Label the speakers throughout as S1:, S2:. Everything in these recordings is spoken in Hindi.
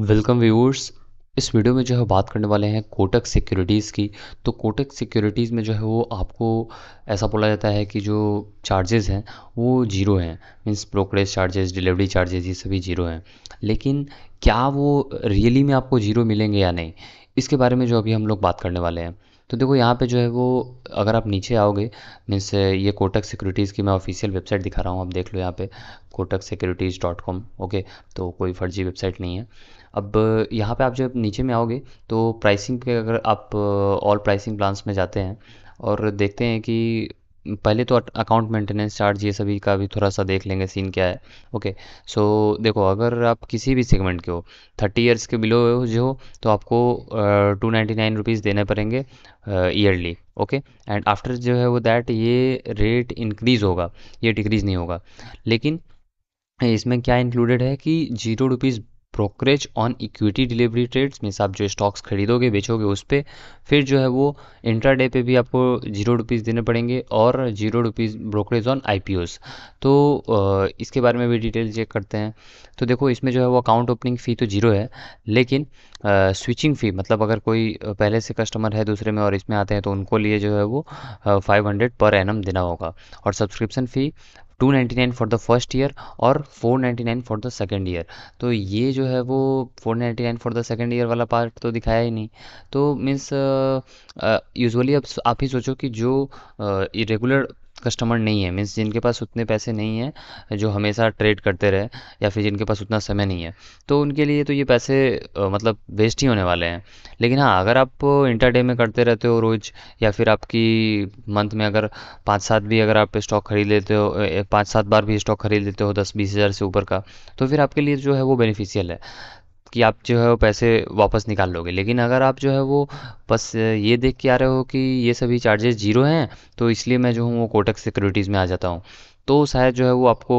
S1: वेलकम व्यूअर्स इस वीडियो में जो है बात करने वाले हैं कोटक सिक्योरिटीज़ की तो कोटक सिक्योरिटीज़ में जो है वो आपको ऐसा बोला जाता है कि जो चार्जेस हैं वो जीरो हैं means brokerage charges delivery charges ये सभी जीरो हैं लेकिन क्या वो रियली में आपको जीरो मिलेंगे या नहीं इसके बारे में जो अभी हम लोग बात करने वाले हैं तो देखो यहाँ पे जो है वो अगर आप नीचे आओगे मीन्स ये कोटक सिक्योरिटीज़ की मैं ऑफिशियल वेबसाइट दिखा रहा हूँ आप देख लो यहाँ पे Kotak securities dot com okay तो कोई फर्जी वेबसाइट नहीं है अब यहाँ पे आप जब नीचे में आओगे तो प्राइसिंग पे अगर आप ऑल प्राइसिंग प्लान्स में जाते हैं और देखते हैं कि पहले तो अकाउंट मेंटेनेंस चार्ज ये सभी का भी थोड़ा सा देख लेंगे सीन क्या है ओके सो देखो अगर आप किसी भी सेगमेंट के हो थर्टी ईयर्स के बिलो जो हो तो आपको टू नाइन्टी नाइन रुपीज़ देने पड़ेंगे ईयरली ओके एंड आफ्टर जो है वो दैट ये रेट इंक्रीज़ होगा ये डिक्रीज़ नहीं होगा लेकिन इसमें क्या इंक्लूडेड है कि zero rupees brokerage on equity delivery trades means आप जो स्टॉक्स खरीदोगे बेचोगे उस पर फिर जो है वो इंट्राडे पर भी आपको जीरो रुपीज़ देने पड़ेंगे और zero rupees brokerage on I P तो इसके बारे में भी डिटेल चेक करते हैं तो देखो इसमें जो है वो अकाउंट ओपनिंग फ़ी तो जीरो है लेकिन स्विचिंग फ़ी मतलब अगर कोई पहले से कस्टमर है दूसरे में और इसमें आते हैं तो उनको लिए जो है वो फाइव हंड्रेड पर एन एम देना होगा और subscription fee 299 for the first year और 499 फॉर द सेकेंड ईयर तो ये जो है वो 499 फॉर द सेकेंड ईयर वाला पार्ट तो दिखाया ही नहीं तो मीन्स यूजुअली uh, uh, अब आप ही सोचो कि जो रेगुलर uh, कस्टमर नहीं है मीन्स जिनके पास उतने पैसे नहीं हैं जो हमेशा ट्रेड करते रहे या फिर जिनके पास उतना समय नहीं है तो उनके लिए तो ये पैसे मतलब वेस्ट ही होने वाले हैं लेकिन हाँ अगर आप इंटर डे में करते रहते हो रोज़ या फिर आपकी मंथ में अगर पाँच सात भी अगर आप स्टॉक खरीद लेते हो पाँच सात बार भी स्टॉक खरीद लेते हो दस बीस हज़ार से ऊपर का तो फिर आपके लिए जो है वो बेनिफिशियल है कि आप जो है वो पैसे वापस निकाल लोगे लेकिन अगर आप जो है वो बस ये देख के आ रहे हो कि ये सभी चार्जेस जीरो हैं तो इसलिए मैं जो हूँ वो कोटक सिक्योरिटीज़ में आ जाता हूँ तो शायद जो है वो आपको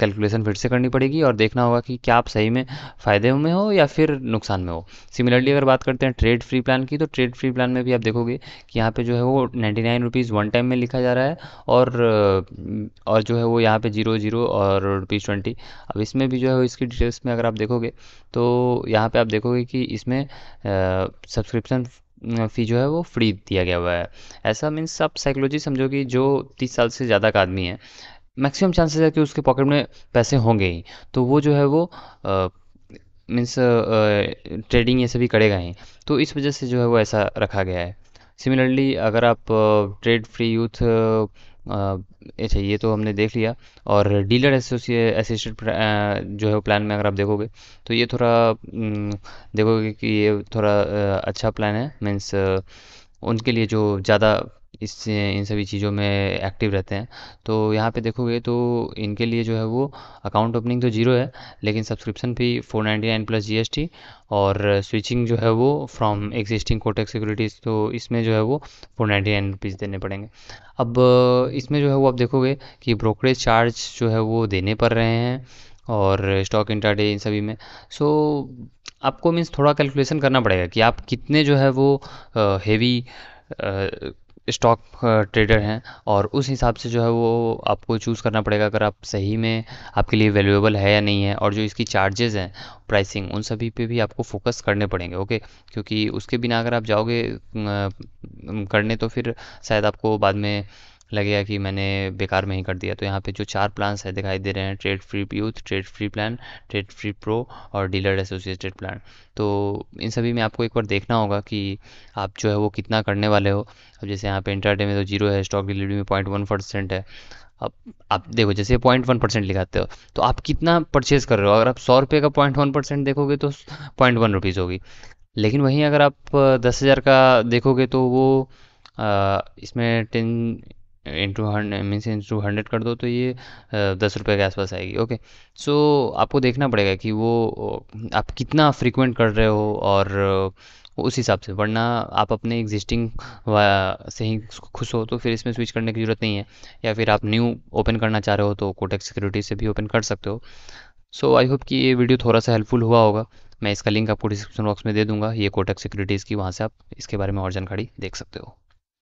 S1: कैलकुलेशन फिर से करनी पड़ेगी और देखना होगा कि क्या आप सही में फ़ायदे में हो या फिर नुकसान में हो सिमिलरली अगर बात करते हैं ट्रेड फ्री प्लान की तो ट्रेड फ्री प्लान में भी आप देखोगे कि यहाँ पे जो है वो ninety nine rupees one time में लिखा जा रहा है और और जो है वो यहाँ पे जीरो जीरो और रुपीज़ ट्वेंटी अब इसमें भी जो है इसकी डिटेल्स में अगर आप देखोगे तो यहाँ पर आप देखोगे कि इसमें सब्सक्रिप्शन फ़ी जो है वो फ्री दिया गया हुआ है ऐसा मीन्स आप साइकोलॉजी समझो कि जो तीस साल से ज़्यादा का आदमी है मैक्सिमम चांसेस है कि उसके पॉकेट में पैसे होंगे ही तो वो जो है वो मीन्स ट्रेडिंग ये सभी करेगा ही तो इस वजह से जो है वो ऐसा रखा गया है सिमिलरली अगर आप ट्रेड फ्री यूथ अच्छा ये तो हमने देख लिया और डीलर एसोसिए एसोसिएट जो है प्लान में अगर आप देखोगे तो ये थोड़ा देखोगे कि ये थोड़ा अच्छा प्लान है मीन्स उनके लिए जो ज़्यादा इस इन सभी चीज़ों में एक्टिव रहते हैं तो यहाँ पे देखोगे तो इनके लिए जो है वो अकाउंट ओपनिंग तो जीरो है लेकिन सब्सक्रिप्शन भी four ninety nine plus GST और स्विचिंग जो है वो फ्रॉम एग्जिस्टिंग कोटेक सिक्योरिटीज़ तो इसमें जो है वो फोर नाइन्टी नाइन रुपीज़ देने पड़ेंगे अब इसमें जो है वो आप देखोगे कि ब्रोकरेज चार्ज जो है वो देने पड़ रहे हैं और स्टॉक इंटरडे इन सभी में सो आपको मीन्स थोड़ा कैलकुलेसन करना पड़ेगा कि आप कितने जो है वो हैवी स्टॉक ट्रेडर uh, हैं और उस हिसाब से जो है वो आपको चूज़ करना पड़ेगा अगर आप सही में आपके लिए वैल्यूएबल है या नहीं है और जो इसकी चार्जेज़ हैं प्राइसिंग उन सभी पे भी आपको फोकस करने पड़ेंगे ओके क्योंकि उसके बिना अगर आप जाओगे uh, करने तो फिर शायद आपको बाद में लगेगा कि मैंने बेकार में ही कर दिया तो यहाँ पे जो चार प्लान्स है दिखाई दे रहे हैं trade free youth trade free plan trade free pro और डीलर एसोसिएटेड प्लान तो इन सभी में आपको एक बार देखना होगा कि आप जो है वो कितना करने वाले हो अब जैसे यहाँ पे इंटरडे में तो जीरो है स्टॉक डिलीवरी में पॉइंट वन परसेंट है अब आप देखो जैसे पॉइंट वन परसेंट लिखाते हो तो आप कितना परचेज़ कर रहे हो अगर आप सौ रुपये का पॉइंट वन परसेंट देखोगे तो पॉइंट वन रुपीज़ होगी लेकिन वहीं अगर आप दस हज़ार का देखोगे तो वो आ, इसमें ten into hundred means into hundred कर दो तो ये दस रुपये के आसपास आएगी ओके सो आपको देखना पड़ेगा कि वो आप कितना फ्रिक्वेंट कर रहे हो और उस हिसाब से वरना आप अपने एग्जिस्टिंग से ही खुश हो तो फिर इसमें स्विच करने की ज़रूरत नहीं है या फिर आप न्यू ओपन करना चाह रहे हो तो कोटेक सिक्योरिटी से भी ओपन कर सकते हो सो आई होप कि ये वीडियो थोड़ा सा हेल्पफुल हुआ होगा मैं इसका लिंक आपको डिस्क्रिप्शन बॉक्स में दे दूंगा ये कोटक सिक्योरिटीज़ की वहाँ से आप इसके बारे में और जानकारी देख सकते हो